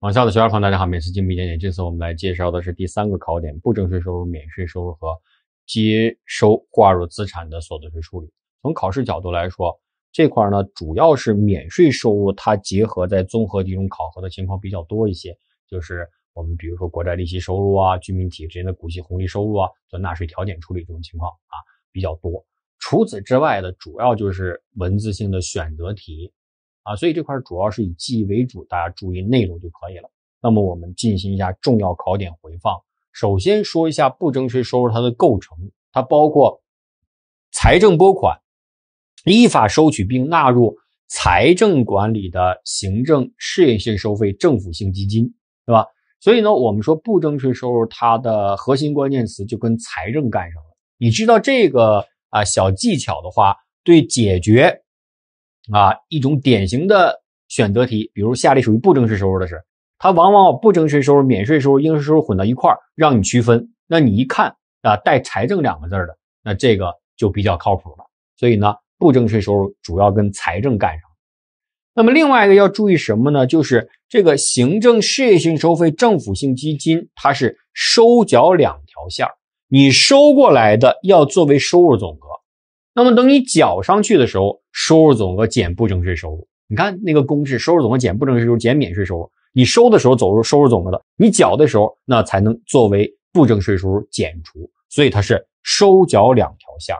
网校的学员朋友大家好！每次精辟点点。这次我们来介绍的是第三个考点：不征税收入、免税收入和接收挂入资产的所得税处理。从考试角度来说，这块儿呢，主要是免税收入，它结合在综合题中考核的情况比较多一些。就是我们比如说国债利息收入啊、居民企业之间的股息红利收入啊，做纳税调减处理这种情况啊比较多。除此之外的，主要就是文字性的选择题。啊，所以这块主要是以记忆为主，大家注意内容就可以了。那么我们进行一下重要考点回放。首先说一下不征税收入它的构成，它包括财政拨款、依法收取并纳入财政管理的行政事业性收费、政府性基金，对吧？所以呢，我们说不征税收入它的核心关键词就跟财政干上了。你知道这个啊小技巧的话，对解决。啊，一种典型的选择题，比如下列属于不征税收入的是，它往往不征税收入、免税收入、应税收入混到一块儿，让你区分。那你一看啊，带财政两个字的，那这个就比较靠谱了。所以呢，不征税收入主要跟财政干上了。那么另外一个要注意什么呢？就是这个行政事业性收费、政府性基金，它是收缴两条线儿，你收过来的要作为收入总额。那么等你缴上去的时候，收入总额减不征税收入。你看那个公式，收入总额减不征税收入减免税收入。你收的时候走入收入总额的，你缴的时候那才能作为不征税收入减除。所以它是收缴两条线，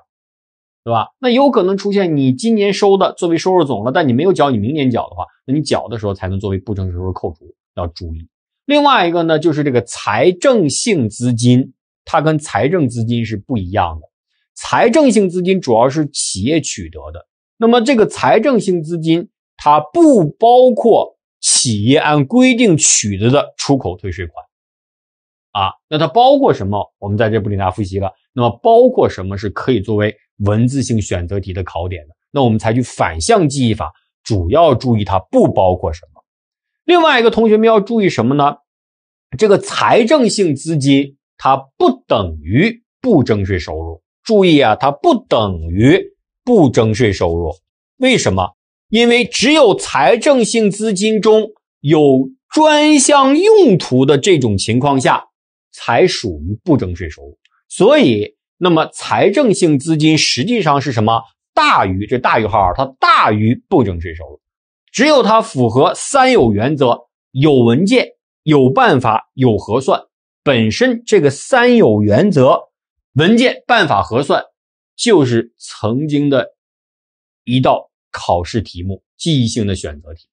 对吧？那有可能出现你今年收的作为收入总额，但你没有缴，你明年缴的话，那你缴的时候才能作为不征税收入扣除。要注意。另外一个呢，就是这个财政性资金，它跟财政资金是不一样的。财政性资金主要是企业取得的，那么这个财政性资金它不包括企业按规定取得的出口退税款，啊，那它包括什么？我们在这不给大家复习了。那么包括什么是可以作为文字性选择题的考点的？那我们采取反向记忆法，主要注意它不包括什么。另外一个同学们要注意什么呢？这个财政性资金它不等于不征税收入。注意啊，它不等于不征税收入，为什么？因为只有财政性资金中有专项用途的这种情况下，才属于不征税收入。所以，那么财政性资金实际上是什么？大于这大于号，它大于不征税收入。只有它符合三有原则：有文件、有办法、有核算。本身这个三有原则。文件办法核算，就是曾经的一道考试题目，记忆性的选择题，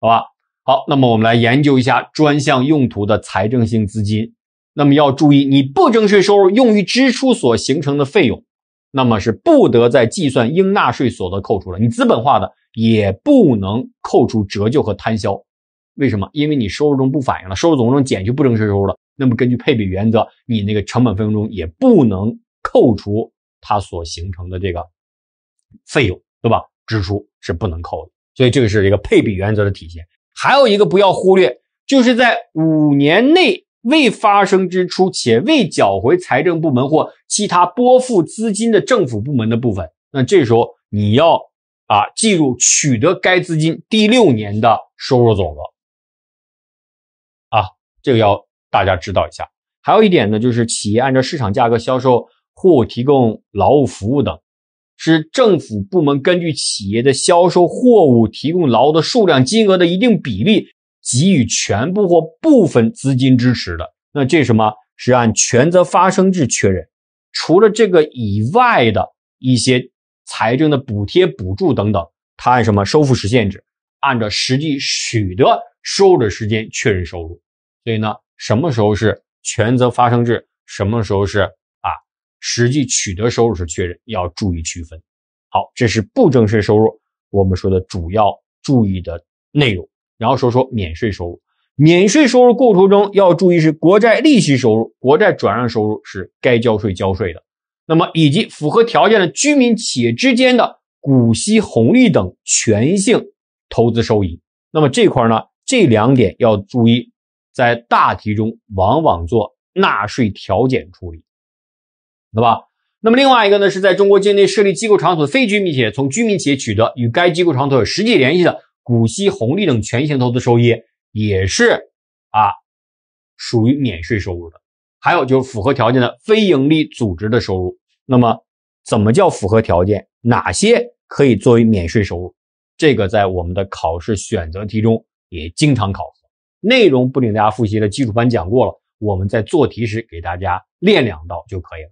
好吧？好，那么我们来研究一下专项用途的财政性资金。那么要注意，你不征税收入用于支出所形成的费用，那么是不得再计算应纳税所得扣除了。你资本化的也不能扣除折旧和摊销，为什么？因为你收入中不反映了，收入总额中减去不征税收入了。那么根据配比原则，你那个成本费用中也不能扣除它所形成的这个费用，对吧？支出是不能扣的，所以这个是一个配比原则的体现。还有一个不要忽略，就是在五年内未发生支出且未缴回财政部门或其他拨付资金的政府部门的部分，那这时候你要啊计入取得该资金第六年的收入总额，啊，这个要。大家知道一下，还有一点呢，就是企业按照市场价格销售货物、提供劳务服务等，是政府部门根据企业的销售货物、提供劳务的数量、金额的一定比例给予全部或部分资金支持的。那这什么？是按权责发生制确认。除了这个以外的一些财政的补贴、补助等等，它按什么收付实现制？按照实际取得收入的时间确认收入。所以呢？什么时候是权责发生制？什么时候是啊实际取得收入时确认？要注意区分。好，这是不征税收入，我们说的主要注意的内容。然后说说免税收入，免税收入构程中要注意是国债利息收入、国债转让收入是该交税交税的。那么以及符合条件的居民企业之间的股息红利等权性投资收益。那么这块呢，这两点要注意。在大题中，往往做纳税调减处理，对吧？那么另外一个呢，是在中国境内设立机构场所的非居民企业，从居民企业取得与该机构场所有实际联系的股息红利等权益性投资收益，也是啊属于免税收入的。还有就是符合条件的非营利组织的收入。那么怎么叫符合条件？哪些可以作为免税收入？这个在我们的考试选择题中也经常考。内容不领大家复习的基础班讲过了，我们在做题时给大家练两道就可以了。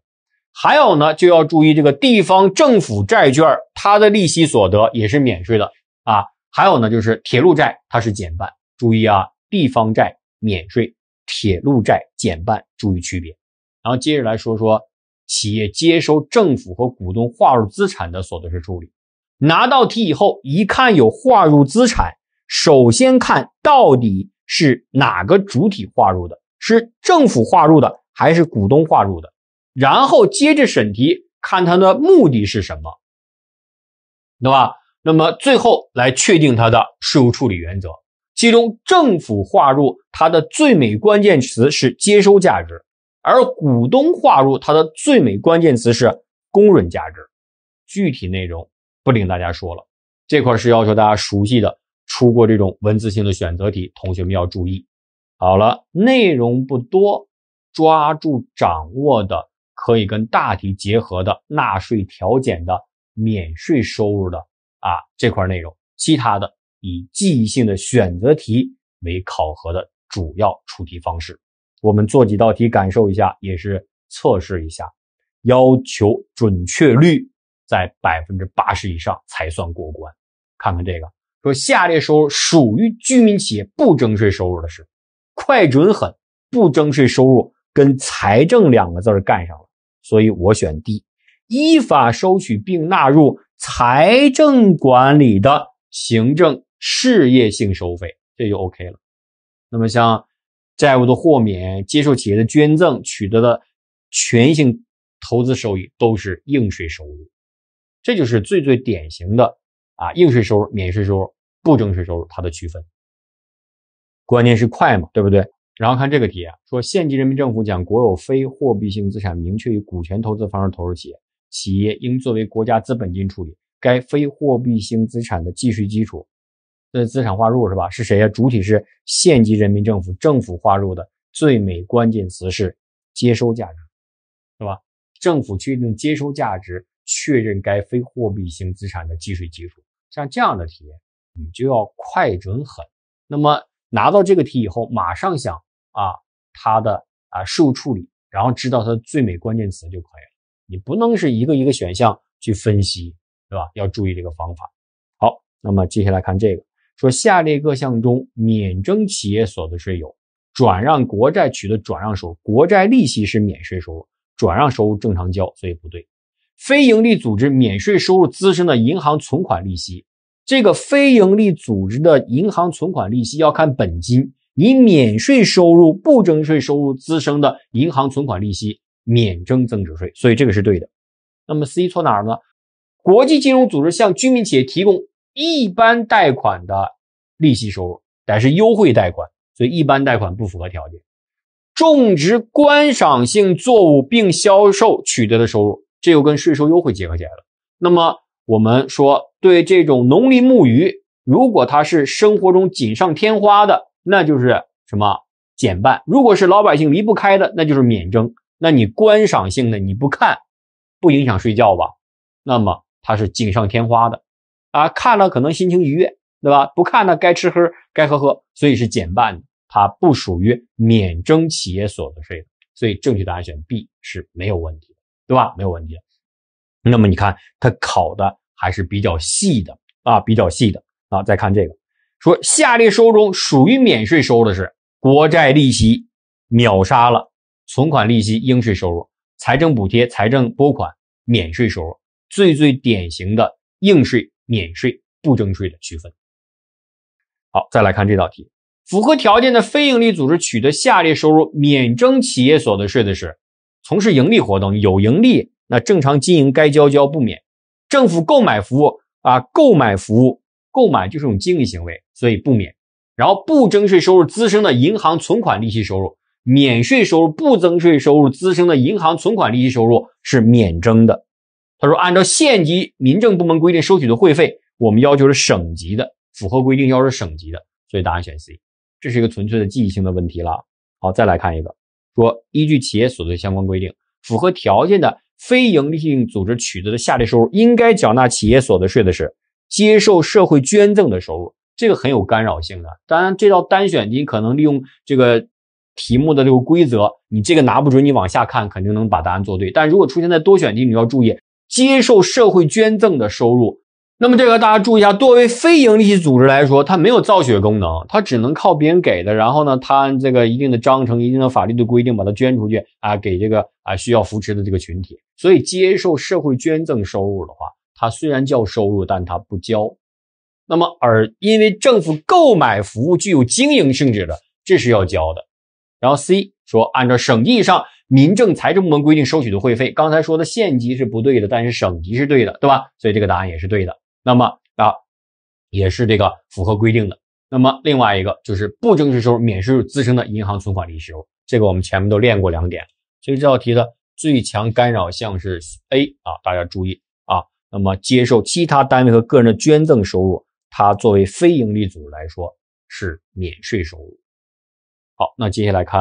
还有呢，就要注意这个地方政府债券，它的利息所得也是免税的啊。还有呢，就是铁路债它是减半，注意啊，地方债免税，铁路债减半，注意区别。然后接着来说说企业接收政府和股东划入资产的所得税处理。拿到题以后，一看有划入资产，首先看到底。是哪个主体划入的？是政府划入的，还是股东划入的？然后接着审题，看它的目的是什么，对吧？那么最后来确定它的税务处理原则。其中，政府划入它的最美关键词是接收价值，而股东划入它的最美关键词是公允价值。具体内容不领大家说了，这块是要求大家熟悉的。出过这种文字性的选择题，同学们要注意。好了，内容不多，抓住掌握的可以跟大题结合的纳税调减的免税收入的啊这块内容，其他的以记忆性的选择题为考核的主要出题方式。我们做几道题感受一下，也是测试一下，要求准确率在百分之八十以上才算过关。看看这个。说下列收入属于居民企业不征税收入的是，快准狠，不征税收入跟财政两个字干上了，所以我选 D，依法收取并纳入财政管理的行政事业性收费，这就 OK 了。那么像债务的豁免、接受企业的捐赠、取得的权益性投资收益都是应税收入，这就是最最典型的。啊，应税收入、免税收入、不征税收入，它的区分，关键是快嘛，对不对？然后看这个题啊，说县级人民政府将国有非货币性资产明确以股权投资方式投入企业，企业应作为国家资本金处理，该非货币性资产的计税基础，那资产划入是吧？是谁呀？主体是县级人民政府，政府划入的，最美关键词是接收价值，是吧？政府确定接收价值，确认该非货币性资产的计税基础。像这样的题，你就要快准狠。那么拿到这个题以后，马上想啊，它的啊税务处理，然后知道它最美关键词就可以了。你不能是一个一个选项去分析，对吧？要注意这个方法。好，那么接下来看这个，说下列各项中免征企业所得税有：转让国债取得转让收入，国债利息是免税收入，转让收入正常交，所以不对。非营利组织免税收入滋生的银行存款利息。这个非营利组织的银行存款利息要看本金，以免税收入、不征税收入滋生的银行存款利息免征增值税，所以这个是对的。那么 C 错哪儿呢？国际金融组织向居民企业提供一般贷款的利息收入，但是优惠贷款，所以一般贷款不符合条件。种植观赏性作物并销售取得的收入，这又跟税收优惠结合起来了。那么，我们说，对这种农林牧渔，如果它是生活中锦上添花的，那就是什么减半；如果是老百姓离不开的，那就是免征。那你观赏性的，你不看，不影响睡觉吧？那么它是锦上添花的啊，看了可能心情愉悦，对吧？不看呢，该吃喝该喝喝，所以是减半的，它不属于免征企业所得税的。所以正确答案选 B 是没有问题的，对吧？没有问题。那么你看，它考的还是比较细的啊，比较细的啊。再看这个，说下列收入中属于免税收入的是国债利息，秒杀了存款利息、应税收入、财政补贴、财政拨款免税收入，最最典型的应税、免税、不征税的区分。好，再来看这道题，符合条件的非营利组织取得下列收入免征企业所得税的是，从事盈利活动有盈利。那正常经营该交交不免，政府购买服务啊，购买服务购买就是种经营行为，所以不免。然后不征税收入滋生的银行存款利息收入，免税收入不征税收入滋生的银行存款利息收入是免征的。他说，按照县级民政部门规定收取的会费，我们要求是省级的，符合规定要求省级的，所以答案选 C，这是一个纯粹的记忆性的问题了。好，再来看一个，说依据企业所得税相关规定，符合条件的。非营利性组织取得的下列收入，应该缴纳企业所得税的是接受社会捐赠的收入。这个很有干扰性的。当然，这道单选题可能利用这个题目的这个规则，你这个拿不准，你往下看肯定能把答案做对。但如果出现在多选题，你要注意接受社会捐赠的收入。那么这个大家注意一下，作为非营利性组织来说，它没有造血功能，它只能靠别人给的。然后呢，它按这个一定的章程、一定的法律的规定把它捐出去啊，给这个啊需要扶持的这个群体。所以接受社会捐赠收入的话，它虽然叫收入，但它不交。那么而因为政府购买服务具有经营性质的，这是要交的。然后 C 说，按照省级以上民政财政部门规定收取的会费，刚才说的县级是不对的，但是省级是对的，对吧？所以这个答案也是对的。那么啊，也是这个符合规定的。那么另外一个就是不征税收入、免税收入孳生的银行存款利息收入，这个我们前面都练过两点，所以这道题的最强干扰项是 A 啊，大家注意啊。那么接受其他单位和个人的捐赠收入，它作为非盈利组织来说是免税收入。好，那接下来看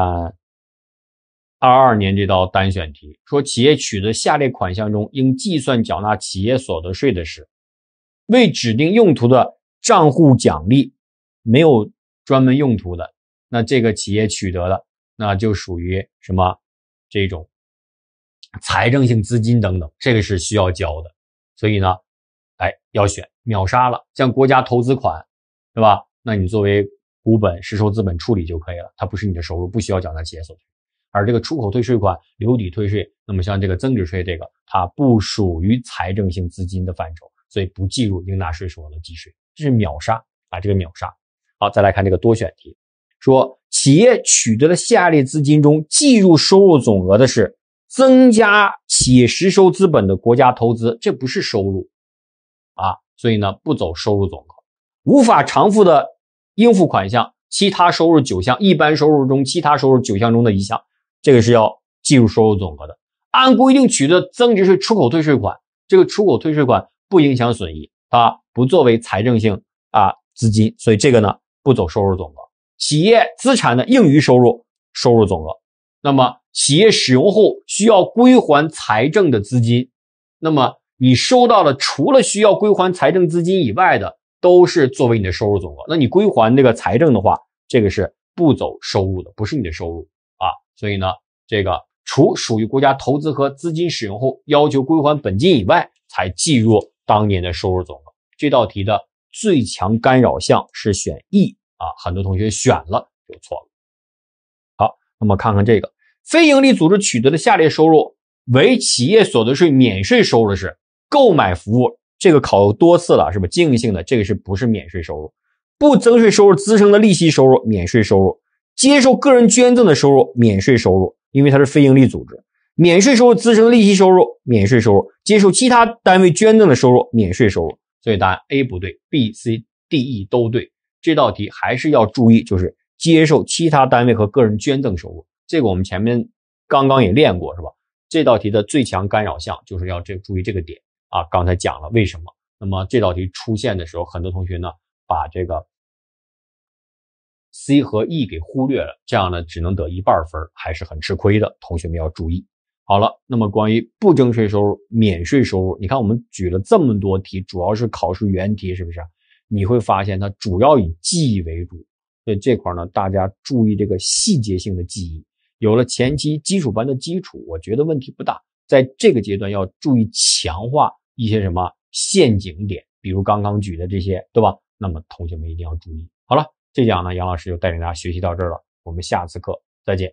二二年这道单选题，说企业取得下列款项中应计算缴纳企业所得税的是。为指定用途的账户奖励，没有专门用途的，那这个企业取得的，那就属于什么这种财政性资金等等，这个是需要交的。所以呢，哎，要选秒杀了。像国家投资款，对吧？那你作为股本、实收资本处理就可以了，它不是你的收入，不需要缴纳企业所得税。而这个出口退税款、留抵退税，那么像这个增值税这个，它不属于财政性资金的范畴。所以不计入应纳税所得的计税，这是秒杀，啊！这个秒杀。好，再来看这个多选题，说企业取得的下列资金中，计入收入总额的是增加企业实收资本的国家投资，这不是收入啊，所以呢不走收入总额。无法偿付的应付款项，其他收入九项，一般收入中其他收入九项中的一项，这个是要计入收入总额的。按规定取得增值税出口退税款，这个出口退税款。不影响损益啊，不作为财政性啊资金，所以这个呢不走收入总额。企业资产的应余收入收入总额，那么企业使用后需要归还财政的资金，那么你收到了除了需要归还财政资金以外的，都是作为你的收入总额。那你归还这个财政的话，这个是不走收入的，不是你的收入啊。所以呢，这个除属于国家投资和资金使用后要求归还本金以外，才计入。当年的收入总额，这道题的最强干扰项是选 E 啊，很多同学选了就错了。好，那么看看这个非营利组织取得的下列收入，为企业所得税免税收入的是购买服务，这个考多次了，是不是经营性的这个是不是免税收入？不增税收入滋生的利息收入免税收入，接受个人捐赠的收入免税收入，因为它是非营利组织。免税收入、滋生利息收入、免税收入、接受其他单位捐赠的收入、免税收入，所以答案 A 不对，B、C、D、E 都对。这道题还是要注意，就是接受其他单位和个人捐赠收入，这个我们前面刚刚也练过，是吧？这道题的最强干扰项就是要这注意这个点啊。刚才讲了为什么？那么这道题出现的时候，很多同学呢把这个 C 和 E 给忽略了，这样呢只能得一半分，还是很吃亏的。同学们要注意。好了，那么关于不征税收入、免税收入，你看我们举了这么多题，主要是考试原题，是不是？你会发现它主要以记忆为主，所以这块呢，大家注意这个细节性的记忆。有了前期基础班的基础，我觉得问题不大。在这个阶段要注意强化一些什么陷阱点，比如刚刚举的这些，对吧？那么同学们一定要注意。好了，这讲呢，杨老师就带领大家学习到这儿了，我们下次课再见。